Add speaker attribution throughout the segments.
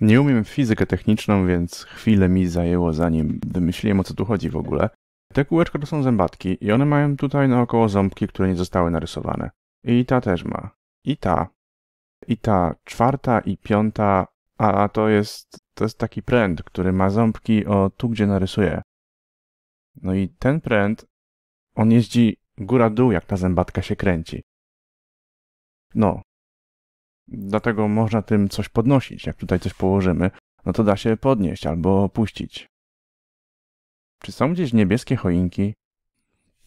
Speaker 1: Nie umiem fizykę techniczną, więc chwilę mi zajęło zanim wymyśliłem o co tu chodzi w ogóle. Te kółeczka to są zębatki i one mają tutaj naokoło ząbki, które nie zostały narysowane. I ta też ma. I ta. I ta czwarta i piąta, a to jest, to jest taki pręd, który ma ząbki o tu, gdzie narysuję.
Speaker 2: No i ten pręd, on jeździ góra-dół, jak ta zębatka się kręci. No, Dlatego można tym coś podnosić. Jak tutaj coś położymy, no to da się podnieść albo puścić. Czy
Speaker 1: są gdzieś niebieskie choinki?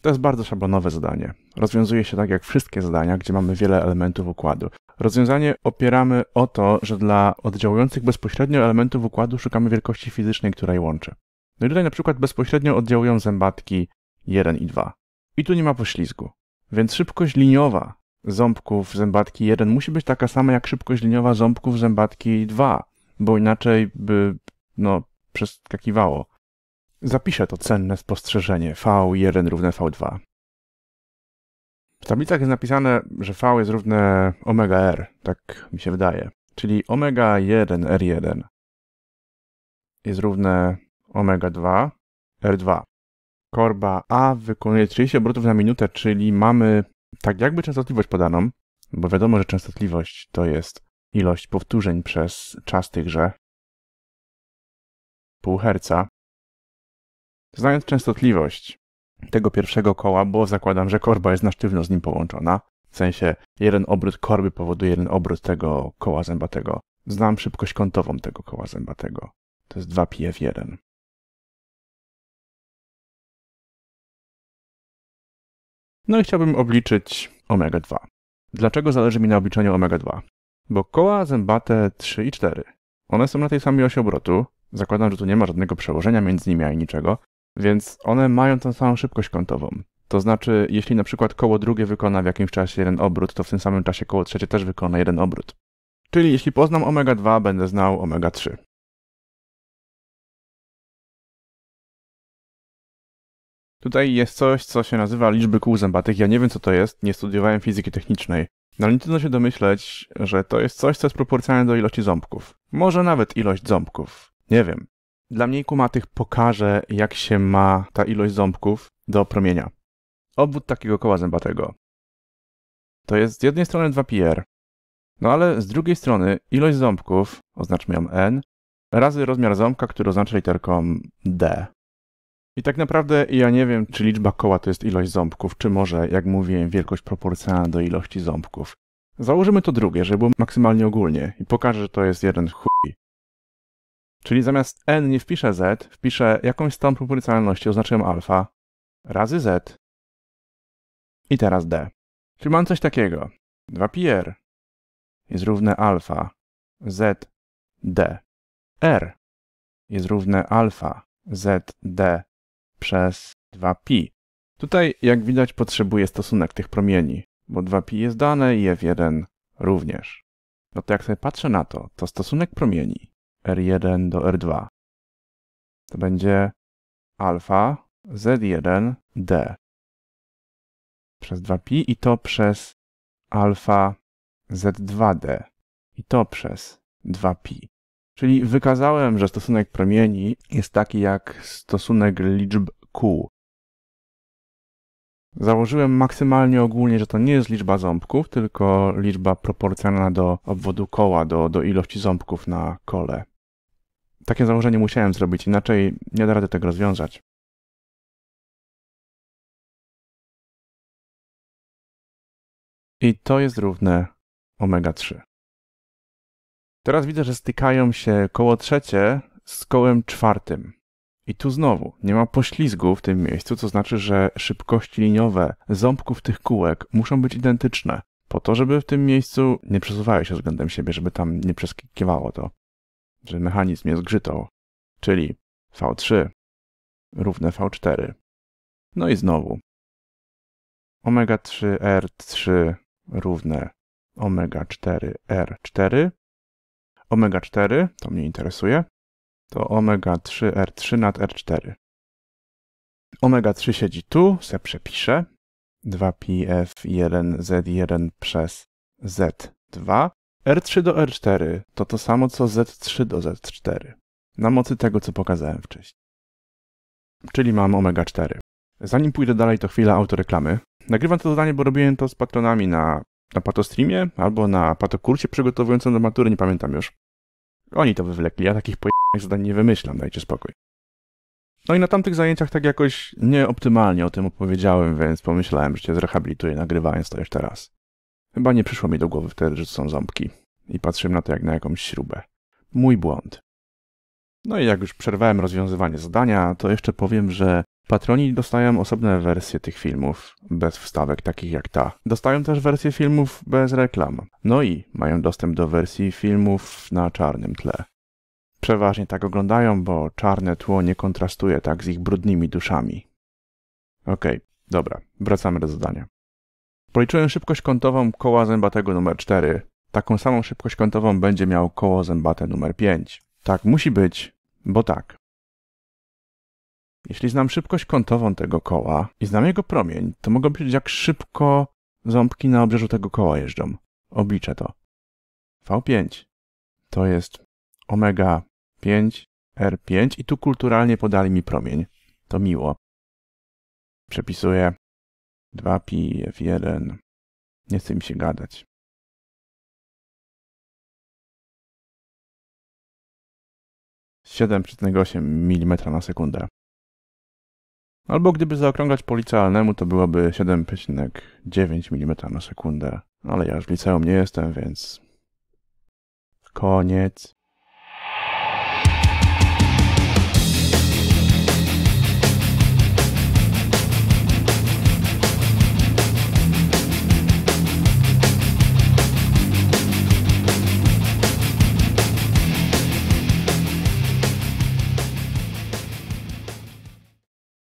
Speaker 1: To jest bardzo szablonowe zadanie. Rozwiązuje się tak jak wszystkie zadania, gdzie mamy wiele elementów układu. Rozwiązanie opieramy o to, że dla oddziałujących bezpośrednio elementów układu szukamy wielkości fizycznej, która je łączy. No i tutaj na przykład bezpośrednio oddziałują zębatki 1 i 2. I tu nie ma poślizgu. Więc szybkość liniowa ząbków zębatki 1 musi być taka sama jak szybkość liniowa ząbków zębatki 2, bo inaczej by, no, przeskakiwało. Zapiszę to cenne spostrzeżenie V1 równe V2. W tablicach jest napisane, że V jest równe omega R, tak mi się wydaje. Czyli omega 1 R1 jest równe omega 2 R2. Korba A wykonuje 30 obrotów na minutę, czyli mamy tak jakby
Speaker 2: częstotliwość podaną, bo wiadomo, że częstotliwość to jest ilość powtórzeń przez czas tychże pół herca. Znając częstotliwość tego pierwszego koła, bo zakładam, że korba jest na sztywno z nim połączona,
Speaker 1: w sensie jeden obrót korby powoduje jeden obrót tego koła zębatego. Znam szybkość
Speaker 2: kątową tego koła zębatego. To jest 2 pi 1 No i chciałbym obliczyć omega-2. Dlaczego zależy mi na obliczeniu omega-2? Bo koła zębate 3 i 4,
Speaker 1: one są na tej samej osi obrotu, zakładam, że tu nie ma żadnego przełożenia między nimi ani niczego, więc one mają tą samą szybkość kątową. To znaczy, jeśli na przykład koło drugie wykona w jakimś czasie
Speaker 2: jeden obrót, to w tym samym czasie koło trzecie też wykona jeden obrót. Czyli jeśli poznam omega-2, będę znał omega-3. Tutaj jest coś, co się nazywa liczby kół zębatych. Ja nie wiem, co to jest, nie studiowałem
Speaker 1: fizyki technicznej. No ale nie trudno się domyśleć, że to jest coś, co jest proporcjonalne do ilości ząbków. Może nawet ilość ząbków. Nie wiem. Dla mniej kumatych pokażę, jak się ma ta ilość ząbków do promienia. Obwód takiego koła zębatego. To jest z jednej strony 2πr. Er. No ale z drugiej strony ilość ząbków, oznaczmy ją n, razy rozmiar ząbka, który oznacza literką d. I tak naprawdę ja nie wiem, czy liczba koła to jest ilość ząbków, czy może, jak mówiłem, wielkość proporcjonalna do ilości ząbków. Założymy to drugie, żeby było maksymalnie ogólnie i pokażę, że to jest jeden chuj.
Speaker 2: Czyli zamiast n nie wpiszę z, wpiszę jakąś tą proporcjonalności, oznaczyłem alfa, razy z i teraz d. Czyli mam coś takiego. 2πr jest równe alfa z d. r jest równe alfa z d
Speaker 1: przez 2 π Tutaj, jak widać, potrzebuje stosunek tych promieni, bo 2 π jest dane i f1 również. No to jak sobie patrzę na to, to stosunek
Speaker 2: promieni r1 do r2 to będzie alfa z1 d przez 2 π i to przez alfa z2d i to przez 2 π
Speaker 1: Czyli wykazałem, że stosunek promieni jest taki jak stosunek liczb kół. Założyłem maksymalnie ogólnie, że to nie jest liczba ząbków, tylko liczba proporcjonalna do obwodu koła, do, do ilości ząbków na
Speaker 2: kole. Takie założenie musiałem zrobić, inaczej nie da rady tego rozwiązać. I to jest równe omega 3. Teraz widzę, że stykają
Speaker 1: się koło trzecie z kołem czwartym. I tu znowu nie ma poślizgu w tym miejscu, co znaczy, że szybkości liniowe ząbków tych kółek muszą być identyczne, po to, żeby w tym miejscu nie przesuwały się względem siebie, żeby tam nie przeskakiwało to,
Speaker 2: że mechanizm jest zgrzytał. Czyli V3 równe V4. No i znowu omega 3R3 równe omega 4R4 omega-4,
Speaker 1: to mnie interesuje, to omega-3R3 nad R4. Omega-3 siedzi tu, se przepiszę. 2PF1Z1 przez Z2. R3 do R4 to to samo co Z3 do Z4. Na mocy tego, co pokazałem wcześniej. Czyli mam omega-4. Zanim pójdę dalej, to chwila autoreklamy. Nagrywam to zadanie, bo robiłem to z patronami na, na patostreamie albo na patokurcie przygotowującym do matury, nie pamiętam już. Oni to wywlekli, ja takich pojebanych zadań nie wymyślam, dajcie spokój. No i na tamtych zajęciach tak jakoś nieoptymalnie o tym opowiedziałem, więc pomyślałem, że cię zrehabilituję nagrywając to jeszcze raz. Chyba nie przyszło mi do głowy wtedy, że to są ząbki. I patrzyłem na to jak na jakąś śrubę. Mój błąd. No i jak już przerwałem rozwiązywanie zadania, to jeszcze powiem, że Patroni dostają osobne wersje tych filmów, bez wstawek takich jak ta. Dostają też wersje filmów bez reklam. No i mają dostęp do wersji filmów na czarnym tle. Przeważnie tak oglądają, bo czarne tło nie kontrastuje tak z ich brudnymi duszami. Okej, okay, dobra, wracamy do zadania. Policzyłem szybkość kątową koła zębatego numer 4. Taką samą szybkość kątową będzie miał koło zębate numer 5. Tak musi być, bo tak. Jeśli znam szybkość kątową tego koła i znam jego promień, to mogę powiedzieć, jak szybko ząbki na obrzeżu tego koła jeżdżą. Obliczę to. V5 to jest omega 5 R5 i tu kulturalnie podali mi promień. To miło.
Speaker 2: Przepisuję 2pi F1. Nie chce mi się gadać. Siedem 7,8 mm na sekundę.
Speaker 1: Albo gdyby zaokrągać po to byłoby 7,9 mm na sekundę. Ale ja już w liceum nie jestem, więc... Koniec.